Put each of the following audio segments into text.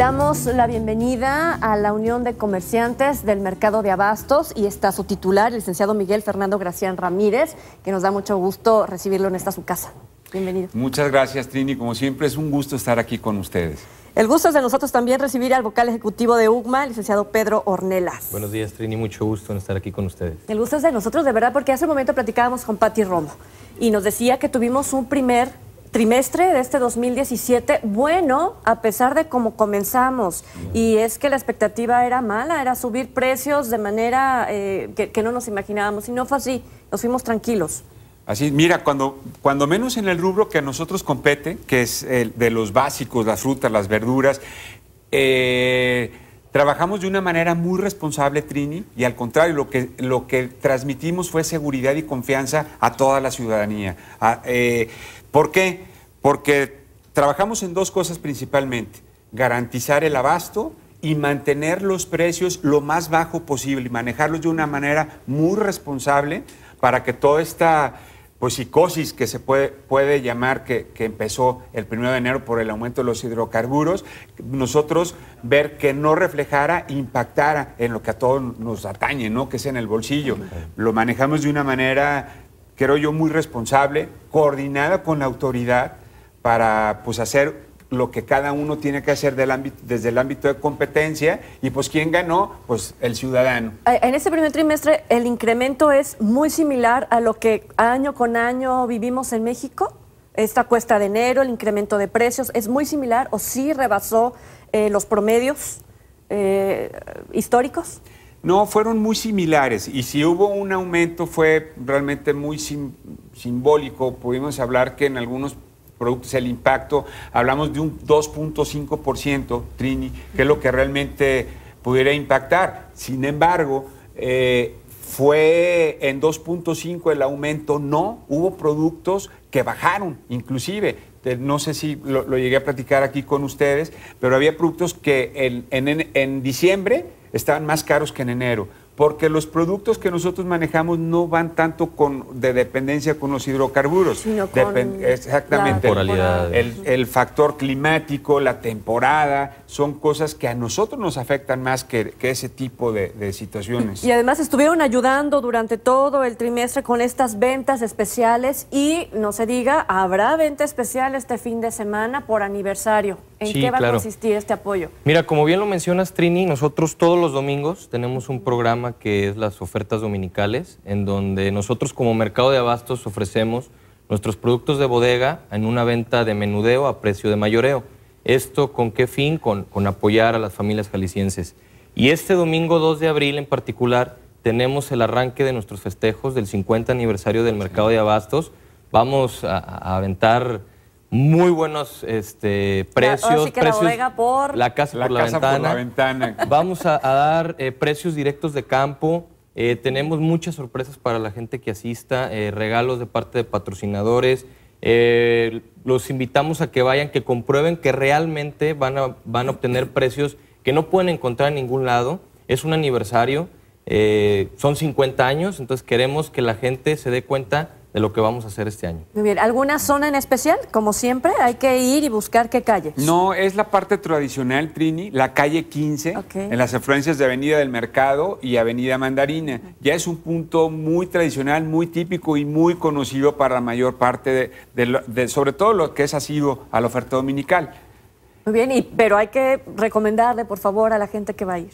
Damos la bienvenida a la Unión de Comerciantes del Mercado de Abastos y está su titular, el licenciado Miguel Fernando Gracián Ramírez, que nos da mucho gusto recibirlo en esta su casa. Bienvenido. Muchas gracias, Trini. Como siempre, es un gusto estar aquí con ustedes. El gusto es de nosotros también recibir al vocal ejecutivo de UGMA, el licenciado Pedro Ornelas. Buenos días, Trini. Mucho gusto en estar aquí con ustedes. El gusto es de nosotros, de verdad, porque hace un momento platicábamos con Patti Romo y nos decía que tuvimos un primer trimestre de este 2017 bueno, a pesar de cómo comenzamos. Y es que la expectativa era mala, era subir precios de manera eh, que, no nos imaginábamos. Y no fue así, nos fuimos tranquilos. Así, mira, cuando, cuando menos en el rubro que a nosotros compete, que es el de los básicos, las frutas, las verduras, eh, Trabajamos de una manera muy responsable, Trini, y al contrario, lo que, lo que transmitimos fue seguridad y confianza a toda la ciudadanía. Ah, eh, ¿Por qué? Porque trabajamos en dos cosas principalmente, garantizar el abasto y mantener los precios lo más bajo posible y manejarlos de una manera muy responsable para que toda esta pues, psicosis que se puede, puede llamar que, empezó el 1 de enero por el aumento de los hidrocarburos, nosotros ver que no reflejara, impactara en lo que a todos nos atañe, ¿no? que es en el bolsillo. Lo manejamos de una manera, creo yo, muy responsable, coordinada con la autoridad para pues, hacer lo que cada uno tiene que hacer del ámbito, desde el ámbito de competencia y pues quién ganó, pues el ciudadano. Eh, en este primer trimestre el incremento es muy similar a lo que año con año vivimos en México. Esta cuesta de enero, el incremento de precios, ¿es muy similar o sí rebasó eh, los promedios eh, históricos? No, fueron muy similares y si hubo un aumento fue realmente muy simbólico. Pudimos hablar que en algunos Productos, el impacto. Hablamos de un 2.5%, Trini, que es lo que realmente pudiera impactar. Sin embargo, eh, fue en 2.5 el aumento, no, hubo productos que bajaron, inclusive. Eh, no sé si lo, llegué a platicar aquí con ustedes, pero había productos que en, en diciembre estaban más caros que en enero porque los productos que nosotros manejamos no van tanto con, de dependencia con los hidrocarburos. Sino con exactamente. La el, el, factor climático, la temporada, son cosas que a nosotros nos afectan más que, ese tipo de situaciones. Y además estuvieron ayudando durante todo el trimestre con estas ventas especiales y, no se diga, habrá venta especial este fin de semana por aniversario. ¿En qué va a consistir este apoyo? Mira, como bien lo mencionas, Trini, nosotros todos los domingos tenemos un programa que es las ofertas dominicales, en donde nosotros como mercado de abastos ofrecemos nuestros productos de bodega en una venta de menudeo a precio de mayoreo. ¿Esto con qué fin? Con, con apoyar a las familias jaliscienses. Y este domingo 2 de abril en particular tenemos el arranque de nuestros festejos del 50 aniversario del mercado de abastos. Vamos a, a aventar muy buenos este, precios. La, precios la, por... casa, por, la ventana. Vamos a, dar eh, precios directos de campo. Eh, tenemos muchas sorpresas para la gente que asista, eh, regalos de parte de patrocinadores. los invitamos a que vayan, que comprueben que realmente van a, van a obtener precios que no pueden encontrar en ningún lado. Es un aniversario, son 50 años, entonces queremos que la gente se dé cuenta de lo que vamos a hacer este año. Muy bien, ¿alguna zona en especial? Como siempre, hay que ir y buscar qué calles. No, es la parte tradicional, Trini, la calle 15, en las afluencias de Avenida del Mercado y Avenida Mandarina. Ya es un punto muy tradicional, muy típico y muy conocido para la mayor parte de, sobre todo lo que es asiduo a la oferta dominical. Muy bien, y, pero hay que recomendarle, por favor, a la gente que va a ir.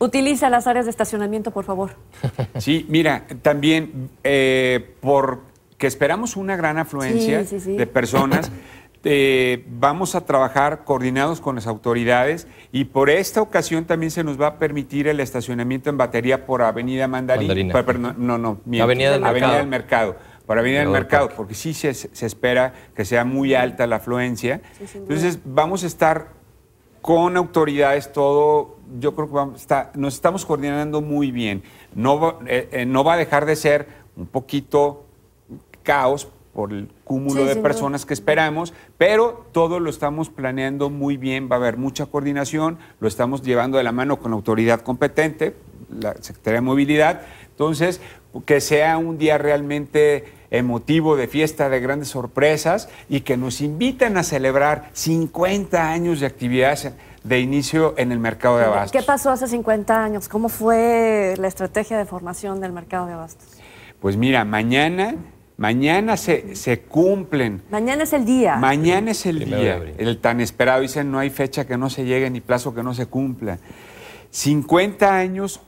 Utiliza las áreas de estacionamiento, por favor. Sí, mira, también eh, porque esperamos una gran afluencia de personas. Eh, vamos a trabajar coordinados con las autoridades y por esta ocasión también se nos va a permitir el estacionamiento en batería por Avenida Mandarín. no, no, Avenida, del, Avenida del Mercado. Por Avenida del Mercado, porque sí se, se espera que sea muy alta la afluencia. Entonces vamos a estar con autoridades, todo, yo creo que nos estamos coordinando muy bien. Eh, eh, no, va a dejar de ser un poquito caos por el cúmulo de personas que esperamos, pero todo lo estamos planeando muy bien, va a haber mucha coordinación, lo estamos llevando de la mano con la autoridad competente, la Secretaría de Movilidad, entonces, que sea un día realmente emotivo de fiesta de grandes sorpresas y que nos invitan a celebrar 50 años de actividades de inicio en el mercado de abastos. ¿Qué pasó hace 50 años? ¿Cómo fue la estrategia de formación del mercado de abastos? Pues mira, mañana Mañana se, cumplen. Mañana es el día. Mañana es el día. El tan esperado. Dicen, no hay fecha que no se llegue ni plazo que no se cumpla. 50 años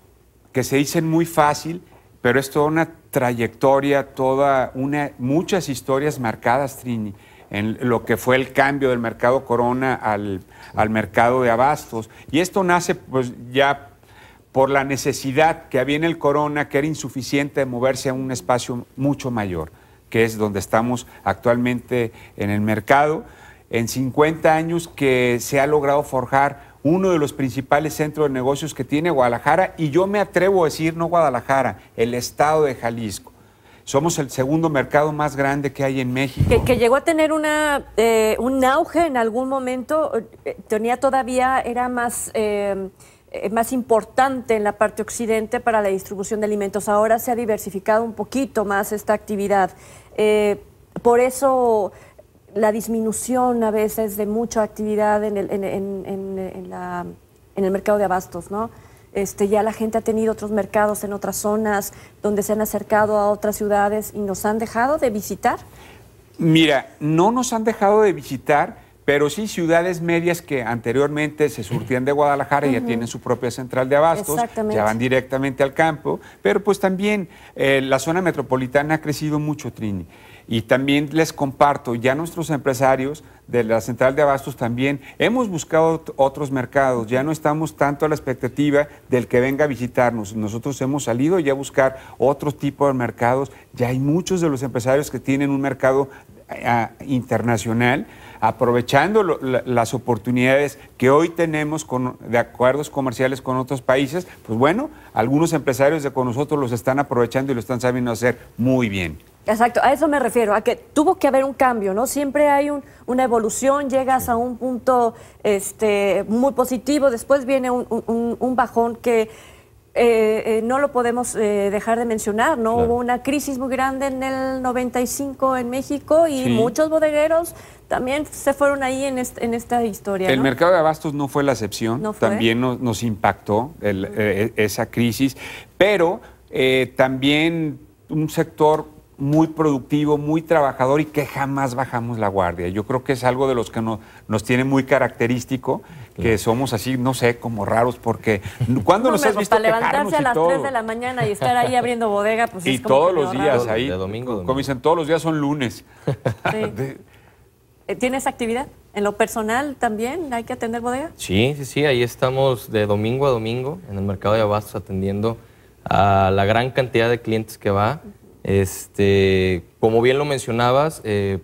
que se dicen muy fácil, pero es toda una trayectoria, toda una, muchas historias marcadas, Trini, en lo que fue el cambio del mercado Corona al, mercado de abastos. Y esto nace pues ya por la necesidad que había en el corona, que era insuficiente de moverse a un espacio mucho mayor, que es donde estamos actualmente en el mercado. En 50 años que se ha logrado forjar uno de los principales centros de negocios que tiene Guadalajara y yo me atrevo a decir, no Guadalajara, el estado de Jalisco. Somos el segundo mercado más grande que hay en México. Que, llegó a tener una, eh, un auge en algún momento, eh, tenía todavía, era más... Eh, más importante en la parte occidente para la distribución de alimentos. Ahora se ha diversificado un poquito más esta actividad. por eso la disminución a veces de mucha actividad en el, en, el mercado de abastos, ¿no? Este, ya la gente ha tenido otros mercados en otras zonas donde se han acercado a otras ciudades y nos han dejado de visitar. Mira, no nos han dejado de visitar, pero sí ciudades medias que anteriormente se surtían de Guadalajara y ya tienen su propia central de abastos, ya van directamente al campo, pero pues también eh, la zona metropolitana ha crecido mucho, Trini. Y también les comparto, ya nuestros empresarios de la central de abastos también hemos buscado otros mercados, ya no estamos tanto a la expectativa del que venga a visitarnos. Nosotros hemos salido ya a buscar otro tipo de mercados, ya hay muchos de los empresarios que tienen un mercado eh, internacional, aprovechando las oportunidades que hoy tenemos con, de acuerdos comerciales con otros países, pues bueno, algunos empresarios de con nosotros los están aprovechando y lo están sabiendo hacer muy bien. Exacto, a eso me refiero, a que tuvo que haber un cambio, ¿no? Siempre hay una evolución, llegas a un punto este, muy positivo, después viene un, bajón que eh, eh, no lo podemos eh, dejar de mencionar, ¿no? Hubo una crisis muy grande en el 95 en México y muchos bodegueros también se fueron ahí en, esta historia. El mercado de abastos no fue la excepción, también nos, impactó esa crisis, pero también un sector muy productivo, muy trabajador y que jamás bajamos la guardia. Yo creo que es algo de los que no, nos tiene muy característico, que somos así, no sé, como raros, porque cuando nos has visto pues, levantarse a las 3 de la mañana y estar ahí abriendo bodega, pues Y es como todos los días ahí, de domingo, como dicen, todos los días son lunes. Eh, ¿Tienes actividad? ¿En lo personal también hay que atender bodega? Sí, sí, sí, ahí estamos de domingo a domingo en el mercado de abastos atendiendo a la gran cantidad de clientes que va. Este, como bien lo mencionabas, eh,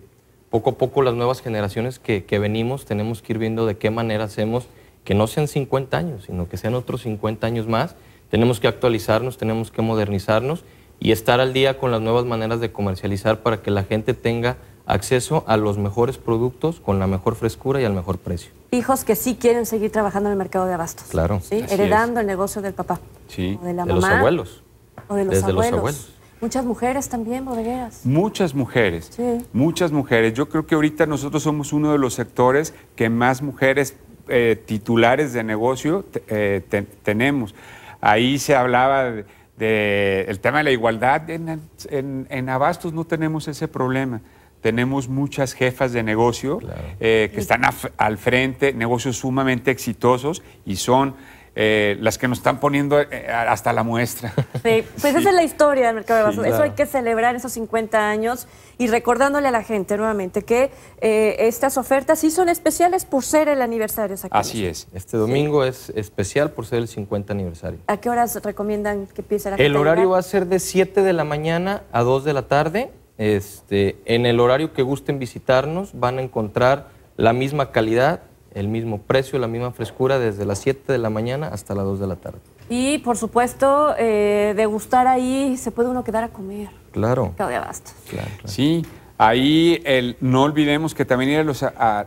poco a poco las nuevas generaciones que, venimos tenemos que ir viendo de qué manera hacemos que no sean 50 años, sino que sean otros 50 años más. Tenemos que actualizarnos, tenemos que modernizarnos y estar al día con las nuevas maneras de comercializar para que la gente tenga acceso a los mejores productos con la mejor frescura y al mejor precio. Hijos que sí quieren seguir trabajando en el mercado de abastos. Claro. ¿sí? Heredando el negocio del papá. Sí. O de la los abuelos. O de Desde los abuelos. Muchas mujeres también, bodegueras. Muchas mujeres. Muchas mujeres. Yo creo que ahorita nosotros somos uno de los sectores que más mujeres eh, titulares de negocio eh, tenemos. Ahí se hablaba del de, el tema de la igualdad. En, Abastos no tenemos ese problema. Tenemos muchas jefas de negocio eh, que están al frente, negocios sumamente exitosos y son eh, las que nos están poniendo eh, eh, hasta la muestra. Sí, pues esa es la historia del mercado de basura. Eso hay que celebrar esos 50 años y recordándole a la gente nuevamente que estas ofertas sí son especiales por ser el aniversario. Así es. Este domingo es especial por ser el 50 aniversario. ¿A qué horas recomiendan que empiece la El horario va a ser de 7 de la mañana a 2 de la tarde. Este, en el horario que gusten visitarnos van a encontrar la misma calidad, el mismo precio, la misma frescura desde las 7 de la mañana hasta las 2 de la tarde. Y por supuesto, eh, degustar ahí, se puede uno quedar a comer. Claro. Cada de abasto. Claro, Sí, ahí el, no olvidemos que también ir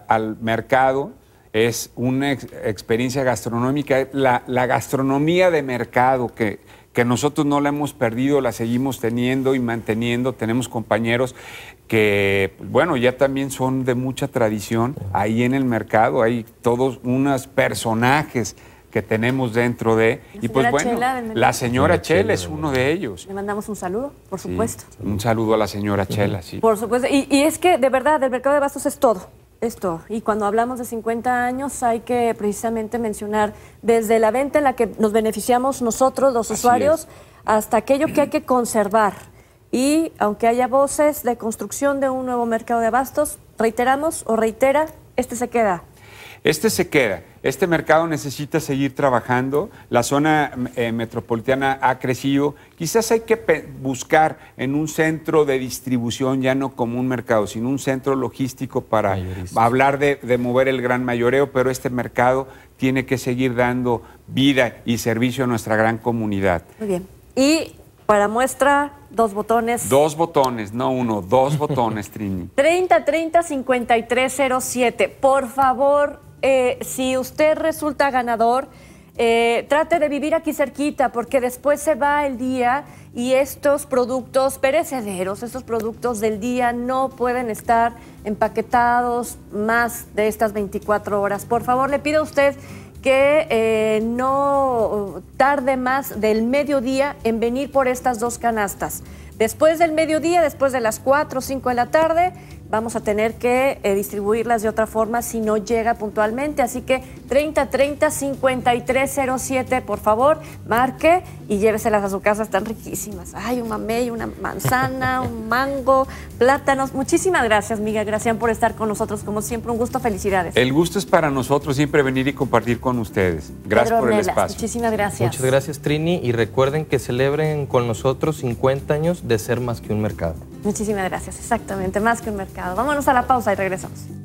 al mercado es una experiencia gastronómica, la gastronomía de mercado que que nosotros no la hemos perdido, la seguimos teniendo y manteniendo. Tenemos compañeros que, bueno, ya también son de mucha tradición ahí en el mercado. Hay todos unos personajes que tenemos dentro de... y pues bueno, la señora Chela, es uno de ellos. Le mandamos un saludo, por supuesto. un saludo a la señora Chela, sí. Por supuesto. Y, es que de verdad, del mercado de bastos es todo esto. Y cuando hablamos de 50 años hay que precisamente mencionar desde la venta en la que nos beneficiamos nosotros, los usuarios, hasta aquello que hay que conservar. Y aunque haya voces de construcción de un nuevo mercado de abastos, reiteramos o reitera, este se queda. Este se queda. Este mercado necesita seguir trabajando, la zona mm, eh, metropolitana ha crecido, quizás hay que buscar en un centro de distribución, ya no como un mercado, sino un centro logístico para hablar de, mover el gran mayoreo, pero este mercado tiene que seguir dando vida y servicio a nuestra gran comunidad. Muy bien. Y para muestra, dos botones. Dos botones, no uno, dos botones, Trini. 30 30 5307. Por favor, eh, si usted resulta ganador, eh, trate de vivir aquí cerquita porque después se va el día y estos productos perecederos, estos productos del día no pueden estar empaquetados más de estas 24 horas. Por favor, le pido a usted que eh, no tarde más del mediodía en venir por estas dos canastas. Después del mediodía, después de las 4 o 5 de la tarde, vamos a tener que eh, distribuirlas de otra forma si no llega puntualmente. Así que 3030 5307. Por favor, marque y lléveselas a su casa, están riquísimas. Ay, un mamey, una manzana, un mango, plátanos. Muchísimas gracias, Miga Gracián, por estar con nosotros. Como siempre, un gusto, felicidades. El gusto es para nosotros siempre venir y compartir con ustedes. Gracias por el espacio. Muchísimas gracias. Muchas gracias, Trini, y recuerden que celebren con nosotros 50 años de ser más que un mercado. Muchísimas gracias, exactamente, más que un mercado. Vámonos a la pausa y regresamos.